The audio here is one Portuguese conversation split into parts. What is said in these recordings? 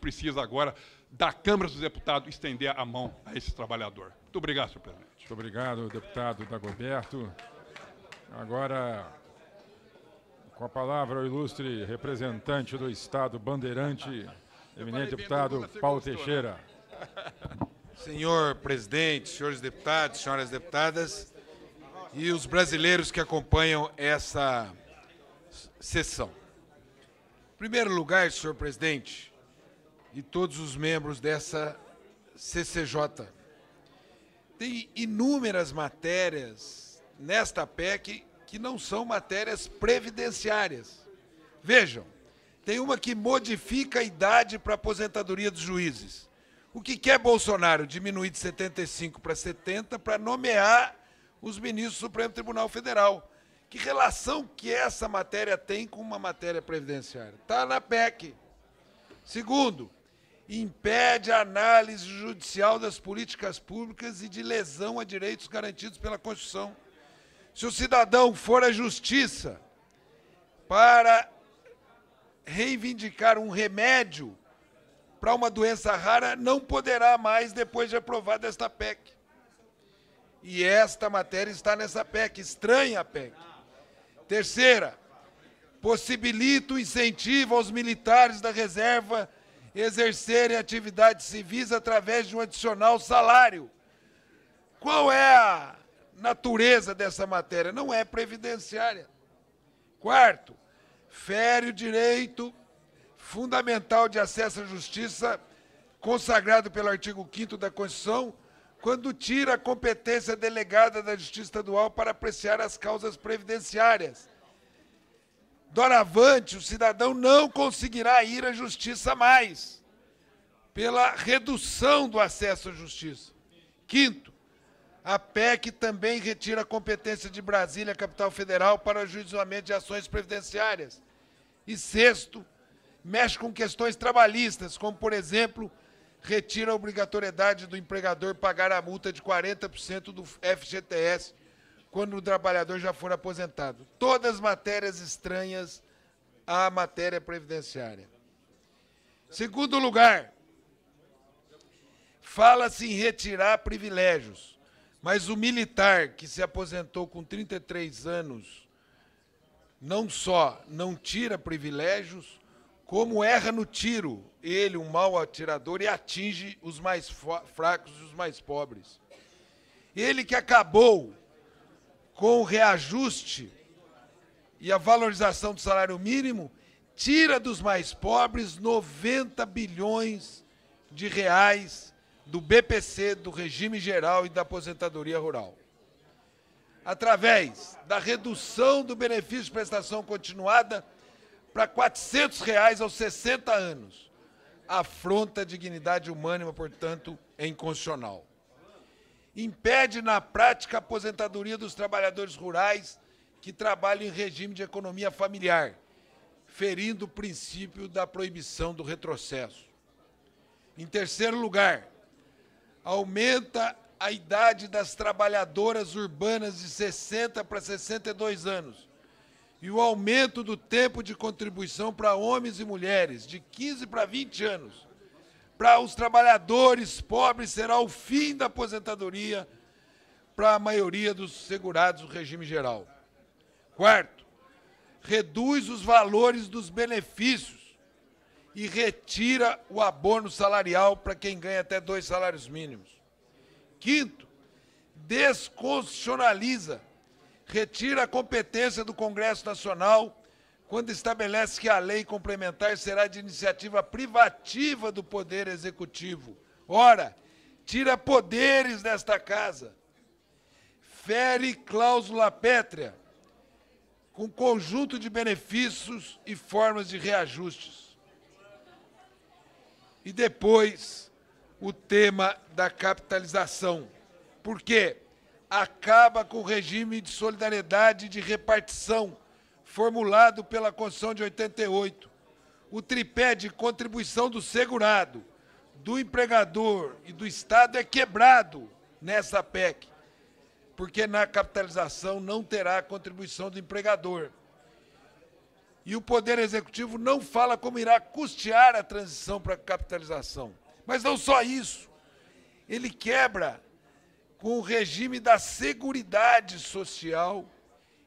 precisa agora da Câmara dos Deputados estender a mão a esse trabalhador. Muito obrigado, senhor presidente. Muito obrigado, deputado Dagoberto. Agora, com a palavra o ilustre representante do Estado bandeirante, eminente deputado Paulo né? Teixeira. Senhor presidente, senhores deputados, senhoras deputadas e os brasileiros que acompanham essa sessão. Em primeiro lugar, senhor presidente, e todos os membros dessa CCJ. Tem inúmeras matérias nesta PEC que não são matérias previdenciárias. Vejam, tem uma que modifica a idade para a aposentadoria dos juízes. O que quer Bolsonaro? Diminuir de 75 para 70 para nomear os ministros do Supremo Tribunal Federal. Que relação que essa matéria tem com uma matéria previdenciária? Está na PEC. Segundo, impede a análise judicial das políticas públicas e de lesão a direitos garantidos pela Constituição. Se o cidadão for à justiça para reivindicar um remédio para uma doença rara, não poderá mais depois de aprovada esta PEC. E esta matéria está nessa PEC, estranha a PEC. Terceira, possibilita o incentivo aos militares da reserva exercerem atividades civis através de um adicional salário. Qual é a natureza dessa matéria? Não é previdenciária. Quarto, fere o direito fundamental de acesso à justiça consagrado pelo artigo 5 da Constituição, quando tira a competência delegada da Justiça Estadual para apreciar as causas previdenciárias. Doravante, o cidadão não conseguirá ir à justiça mais, pela redução do acesso à justiça. Quinto, a PEC também retira a competência de Brasília, capital federal, para ajuizamento de ações previdenciárias. E sexto, mexe com questões trabalhistas, como, por exemplo, retira a obrigatoriedade do empregador pagar a multa de 40% do FGTS quando o trabalhador já for aposentado. Todas matérias estranhas à matéria previdenciária. Segundo lugar, fala-se em retirar privilégios, mas o militar que se aposentou com 33 anos não só não tira privilégios, como erra no tiro, ele, um mau atirador, e atinge os mais fracos e os mais pobres. Ele que acabou com o reajuste e a valorização do salário mínimo, tira dos mais pobres 90 bilhões de reais do BPC, do regime geral e da aposentadoria rural. Através da redução do benefício de prestação continuada para R$ 400 reais aos 60 anos. Afronta a dignidade humana, portanto, é inconstitucional impede na prática a aposentadoria dos trabalhadores rurais que trabalham em regime de economia familiar, ferindo o princípio da proibição do retrocesso. Em terceiro lugar, aumenta a idade das trabalhadoras urbanas de 60 para 62 anos e o aumento do tempo de contribuição para homens e mulheres de 15 para 20 anos para os trabalhadores pobres será o fim da aposentadoria para a maioria dos segurados do regime geral. Quarto, reduz os valores dos benefícios e retira o abono salarial para quem ganha até dois salários mínimos. Quinto, desconstitucionaliza, retira a competência do Congresso Nacional quando estabelece que a lei complementar será de iniciativa privativa do Poder Executivo. Ora, tira poderes desta casa, fere cláusula pétrea, com conjunto de benefícios e formas de reajustes. E depois, o tema da capitalização. Por quê? Acaba com o regime de solidariedade de repartição formulado pela Constituição de 88, o tripé de contribuição do segurado, do empregador e do Estado é quebrado nessa PEC, porque na capitalização não terá a contribuição do empregador. E o Poder Executivo não fala como irá custear a transição para a capitalização. Mas não só isso, ele quebra com o regime da seguridade social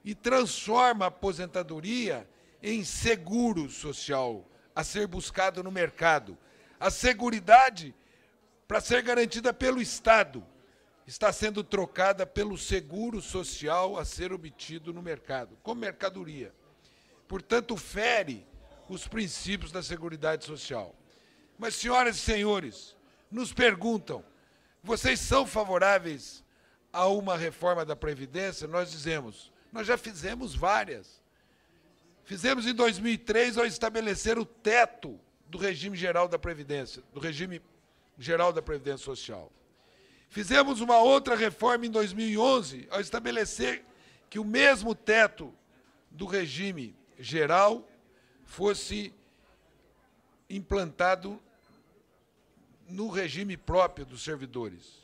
e transforma a aposentadoria em seguro social a ser buscado no mercado. A seguridade para ser garantida pelo Estado está sendo trocada pelo seguro social a ser obtido no mercado, como mercadoria. Portanto, fere os princípios da Seguridade Social. Mas, senhoras e senhores, nos perguntam, vocês são favoráveis a uma reforma da Previdência? Nós dizemos, nós já fizemos várias. Fizemos em 2003 ao estabelecer o teto do regime geral da Previdência, do regime geral da Previdência Social. Fizemos uma outra reforma em 2011 ao estabelecer que o mesmo teto do regime geral fosse implantado no regime próprio dos servidores.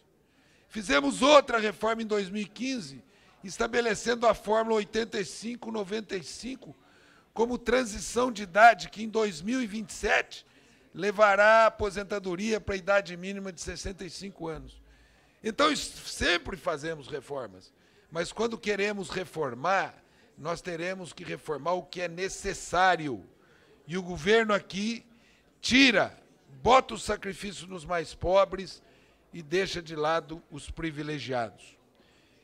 Fizemos outra reforma em 2015 estabelecendo a Fórmula 85-95 como transição de idade que em 2027 levará a aposentadoria para a idade mínima de 65 anos. Então, sempre fazemos reformas, mas quando queremos reformar, nós teremos que reformar o que é necessário. E o governo aqui tira, bota o sacrifício nos mais pobres e deixa de lado os privilegiados.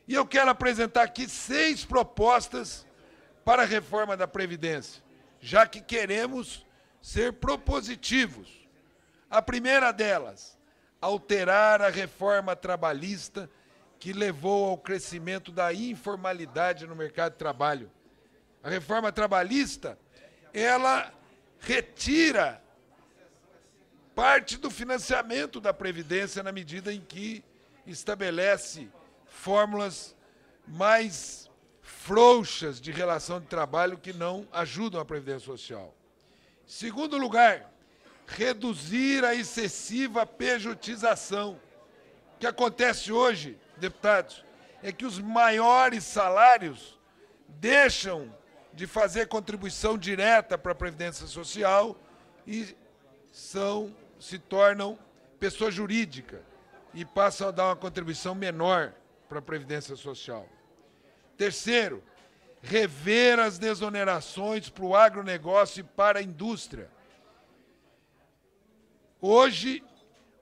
E eu quero apresentar aqui seis propostas para a reforma da Previdência, já que queremos ser propositivos. A primeira delas, alterar a reforma trabalhista que levou ao crescimento da informalidade no mercado de trabalho. A reforma trabalhista, ela retira parte do financiamento da Previdência na medida em que estabelece fórmulas mais frouxas de relação de trabalho que não ajudam a Previdência Social. Segundo lugar, reduzir a excessiva pejotização. O que acontece hoje, deputados, é que os maiores salários deixam de fazer contribuição direta para a Previdência Social e são, se tornam pessoa jurídica e passam a dar uma contribuição menor para a Previdência Social. Terceiro, rever as desonerações para o agronegócio e para a indústria. Hoje,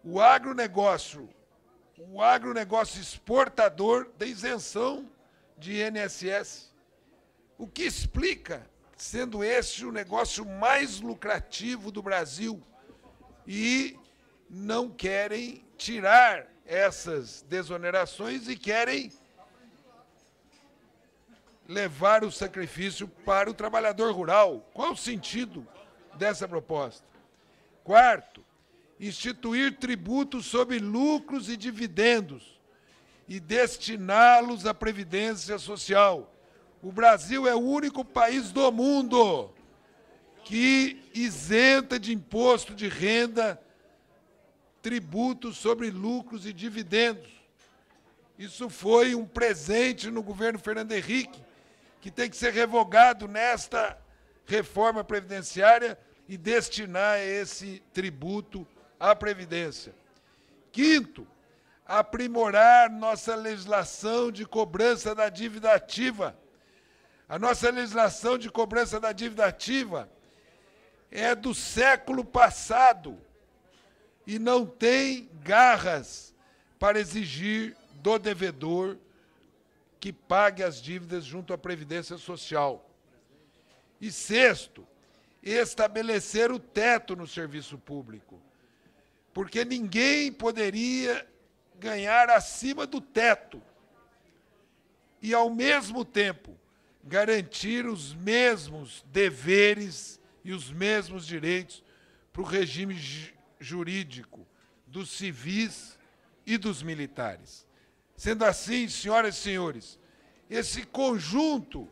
o agronegócio, o agronegócio exportador da isenção de INSS, o que explica, sendo esse o negócio mais lucrativo do Brasil, e não querem tirar essas desonerações e querem levar o sacrifício para o trabalhador rural. Qual o sentido dessa proposta? Quarto, instituir tributos sobre lucros e dividendos e destiná-los à previdência social. O Brasil é o único país do mundo que isenta de imposto de renda tributo sobre lucros e dividendos. Isso foi um presente no governo Fernando Henrique, que tem que ser revogado nesta reforma previdenciária e destinar esse tributo à Previdência. Quinto, aprimorar nossa legislação de cobrança da dívida ativa. A nossa legislação de cobrança da dívida ativa é do século passado e não tem garras para exigir do devedor que pague as dívidas junto à Previdência Social. E sexto, estabelecer o teto no serviço público, porque ninguém poderia ganhar acima do teto e, ao mesmo tempo, garantir os mesmos deveres e os mesmos direitos para o regime jurídico dos civis e dos militares. Sendo assim, senhoras e senhores, esse conjunto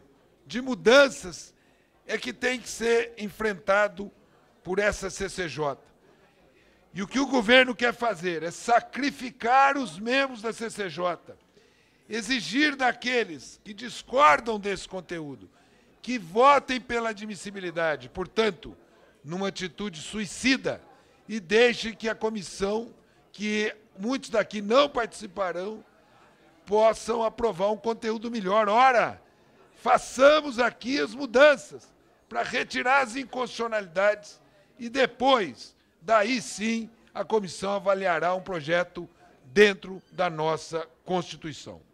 de mudanças é que tem que ser enfrentado por essa CCJ. E o que o governo quer fazer é sacrificar os membros da CCJ, exigir daqueles que discordam desse conteúdo que votem pela admissibilidade, portanto, numa atitude suicida e deixe que a comissão, que muitos daqui não participarão, possam aprovar um conteúdo melhor. Ora, façamos aqui as mudanças para retirar as inconstitucionalidades e depois, daí sim, a comissão avaliará um projeto dentro da nossa Constituição.